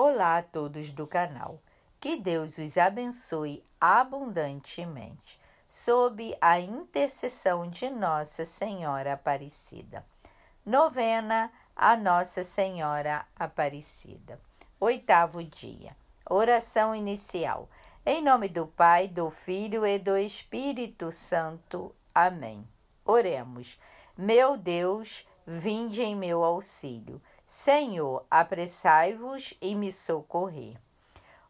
Olá a todos do canal. Que Deus os abençoe abundantemente, sob a intercessão de Nossa Senhora Aparecida. Novena a Nossa Senhora Aparecida. Oitavo dia. Oração inicial. Em nome do Pai, do Filho e do Espírito Santo. Amém. Oremos. Meu Deus, vinde em meu auxílio. Senhor, apressai-vos e me socorrer.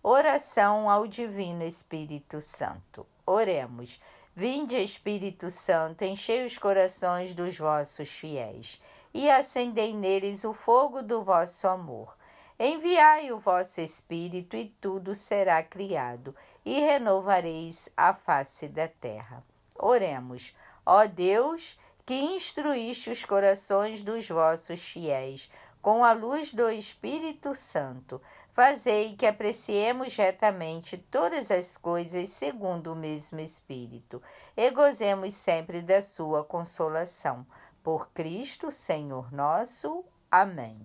Oração ao Divino Espírito Santo. Oremos. Vinde, Espírito Santo, enchei os corações dos vossos fiéis e acendei neles o fogo do vosso amor. Enviai o vosso Espírito e tudo será criado, e renovareis a face da terra. Oremos. Ó Deus, que instruíste os corações dos vossos fiéis, com a luz do Espírito Santo. Fazei que apreciemos retamente todas as coisas segundo o mesmo Espírito e gozemos sempre da Sua consolação. Por Cristo, Senhor nosso. Amém.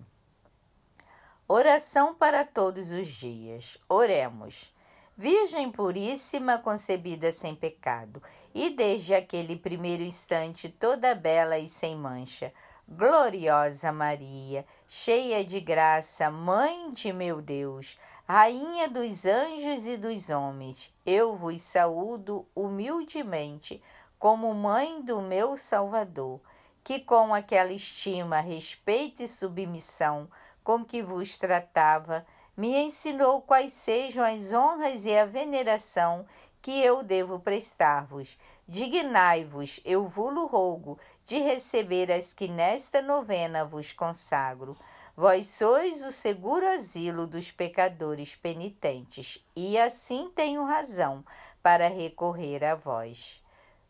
Oração para todos os dias. Oremos. Virgem Puríssima, concebida sem pecado, e desde aquele primeiro instante toda bela e sem mancha Gloriosa Maria, cheia de graça, Mãe de meu Deus, Rainha dos anjos e dos homens, eu vos saúdo humildemente, como Mãe do meu Salvador, que com aquela estima, respeito e submissão com que vos tratava, me ensinou quais sejam as honras e a veneração que eu devo prestar-vos. Dignai-vos, eu vulo rogo, de receber as que nesta novena vos consagro. Vós sois o seguro asilo dos pecadores penitentes, e assim tenho razão para recorrer a vós.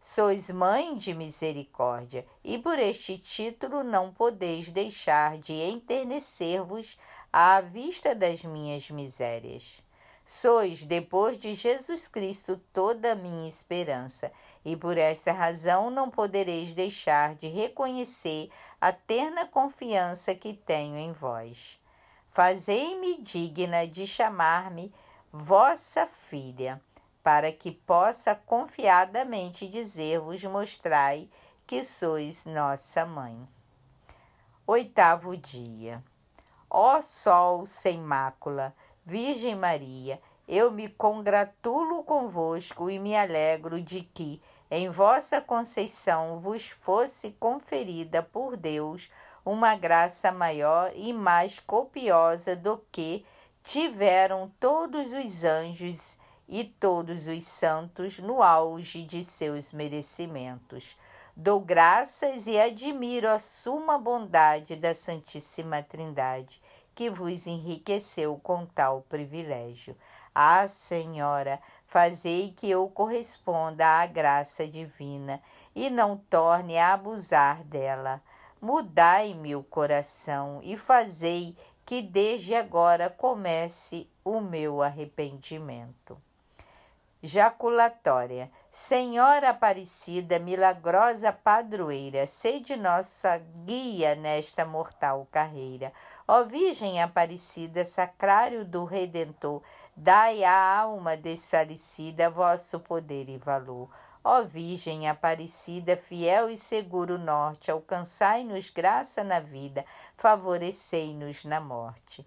Sois mãe de misericórdia, e por este título não podeis deixar de enternecer-vos à vista das minhas misérias. Sois, depois de Jesus Cristo, toda a minha esperança, e por esta razão não podereis deixar de reconhecer a terna confiança que tenho em vós. Fazei-me digna de chamar-me vossa filha, para que possa confiadamente dizer-vos: mostrai que sois nossa mãe. Oitavo dia. Ó Sol sem mácula, Virgem Maria, eu me congratulo convosco e me alegro de que em vossa conceição vos fosse conferida por Deus uma graça maior e mais copiosa do que tiveram todos os anjos e todos os santos no auge de seus merecimentos. Dou graças e admiro a suma bondade da Santíssima Trindade que vos enriqueceu com tal privilégio. Ah, Senhora, fazei que eu corresponda à graça divina e não torne a abusar dela. Mudai-me o coração e fazei que desde agora comece o meu arrependimento jaculatória. Senhora Aparecida, milagrosa padroeira, sei de nossa guia nesta mortal carreira. Ó Virgem Aparecida, sacrário do Redentor, dai à alma desfalecida vosso poder e valor. Ó Virgem Aparecida, fiel e seguro norte, alcançai-nos graça na vida, favorecei-nos na morte.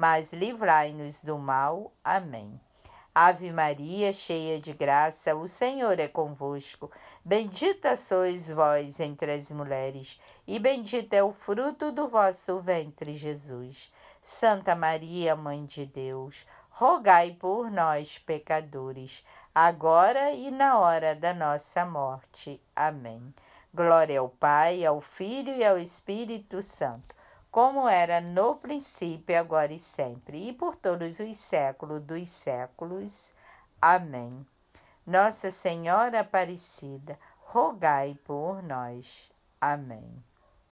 mas livrai-nos do mal. Amém. Ave Maria, cheia de graça, o Senhor é convosco. Bendita sois vós entre as mulheres, e bendito é o fruto do vosso ventre, Jesus. Santa Maria, Mãe de Deus, rogai por nós, pecadores, agora e na hora da nossa morte. Amém. Glória ao Pai, ao Filho e ao Espírito Santo como era no princípio, agora e sempre, e por todos os séculos dos séculos. Amém. Nossa Senhora Aparecida, rogai por nós. Amém.